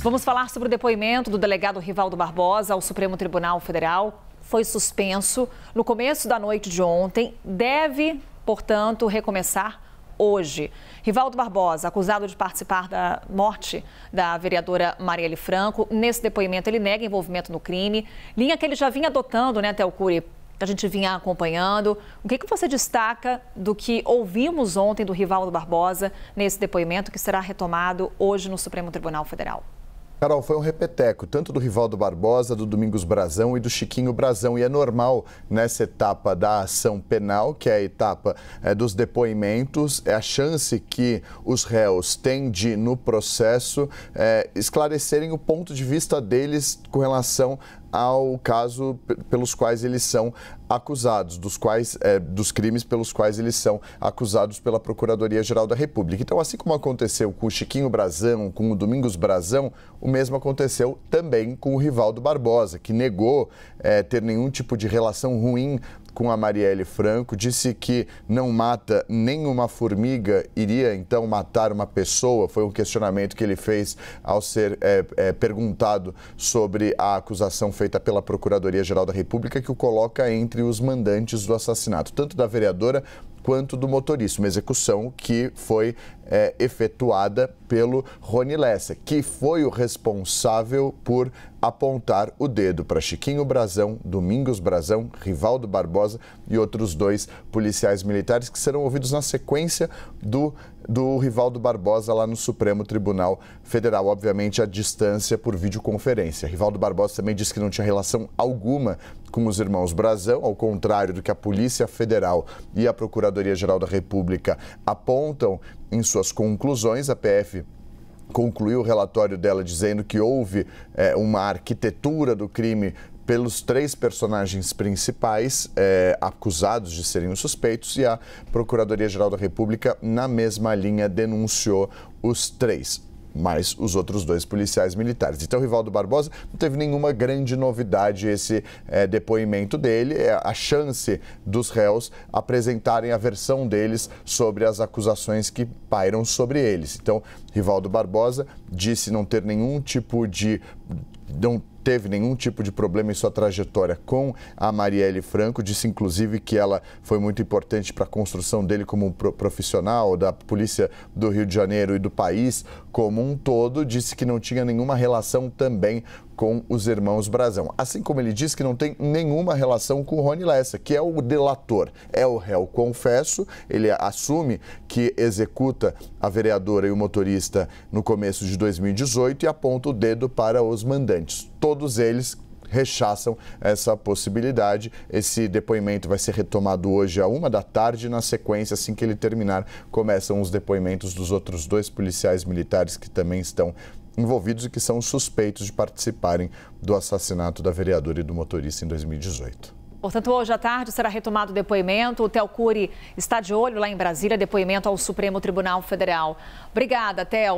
Vamos falar sobre o depoimento do delegado Rivaldo Barbosa ao Supremo Tribunal Federal. Foi suspenso no começo da noite de ontem. Deve, portanto, recomeçar hoje. Rivaldo Barbosa, acusado de participar da morte da vereadora Marielle Franco, nesse depoimento ele nega envolvimento no crime, linha que ele já vinha adotando, né, Telcuri? A gente vinha acompanhando. O que, que você destaca do que ouvimos ontem do Rivaldo Barbosa nesse depoimento que será retomado hoje no Supremo Tribunal Federal? Carol, foi um repeteco, tanto do Rivaldo Barbosa, do Domingos Brazão e do Chiquinho Brazão. E é normal nessa etapa da ação penal, que é a etapa é, dos depoimentos, é a chance que os réus têm de, no processo, é, esclarecerem o ponto de vista deles com relação ao caso pelos quais eles são acusados, dos quais é, dos crimes pelos quais eles são acusados pela Procuradoria Geral da República. Então, assim como aconteceu com o Chiquinho Brazão, com o Domingos Brazão, o mesmo aconteceu também com o Rivaldo Barbosa, que negou é, ter nenhum tipo de relação ruim com a Marielle Franco, disse que não mata nenhuma formiga, iria então matar uma pessoa. Foi um questionamento que ele fez ao ser é, é, perguntado sobre a acusação feita pela Procuradoria-Geral da República, que o coloca entre os mandantes do assassinato, tanto da vereadora quanto do motorista. Uma execução que foi é, efetuada pelo Rony Lessa, que foi o responsável por apontar o dedo para Chiquinho Brazão, Domingos Brazão, Rivaldo Barbosa e outros dois policiais militares que serão ouvidos na sequência do, do Rivaldo Barbosa lá no Supremo Tribunal Federal, obviamente à distância por videoconferência. Rivaldo Barbosa também disse que não tinha relação alguma com os irmãos Brazão, ao contrário do que a Polícia Federal e a Procuradoria Procuradoria-Geral da República apontam em suas conclusões, a PF concluiu o relatório dela dizendo que houve é, uma arquitetura do crime pelos três personagens principais é, acusados de serem os suspeitos e a Procuradoria-Geral da República, na mesma linha, denunciou os três mais os outros dois policiais militares. Então, Rivaldo Barbosa não teve nenhuma grande novidade esse é, depoimento dele. É a chance dos réus apresentarem a versão deles sobre as acusações que pairam sobre eles. Então, Rivaldo Barbosa disse não ter nenhum tipo de não teve nenhum tipo de problema em sua trajetória com a Marielle Franco, disse inclusive que ela foi muito importante para a construção dele como profissional da Polícia do Rio de Janeiro e do país como um todo, disse que não tinha nenhuma relação também com os irmãos Brazão. Assim como ele diz que não tem nenhuma relação com o Rony Lessa, que é o delator, é o réu confesso, ele assume que executa a vereadora e o motorista no começo de 2018 e aponta o dedo para os mandantes. Todos eles rechaçam essa possibilidade. Esse depoimento vai ser retomado hoje à uma da tarde. Na sequência, assim que ele terminar, começam os depoimentos dos outros dois policiais militares que também estão envolvidos e que são suspeitos de participarem do assassinato da vereadora e do motorista em 2018. Portanto, hoje à tarde será retomado o depoimento. O Theo Cury está de olho lá em Brasília, depoimento ao Supremo Tribunal Federal. Obrigada, Theo.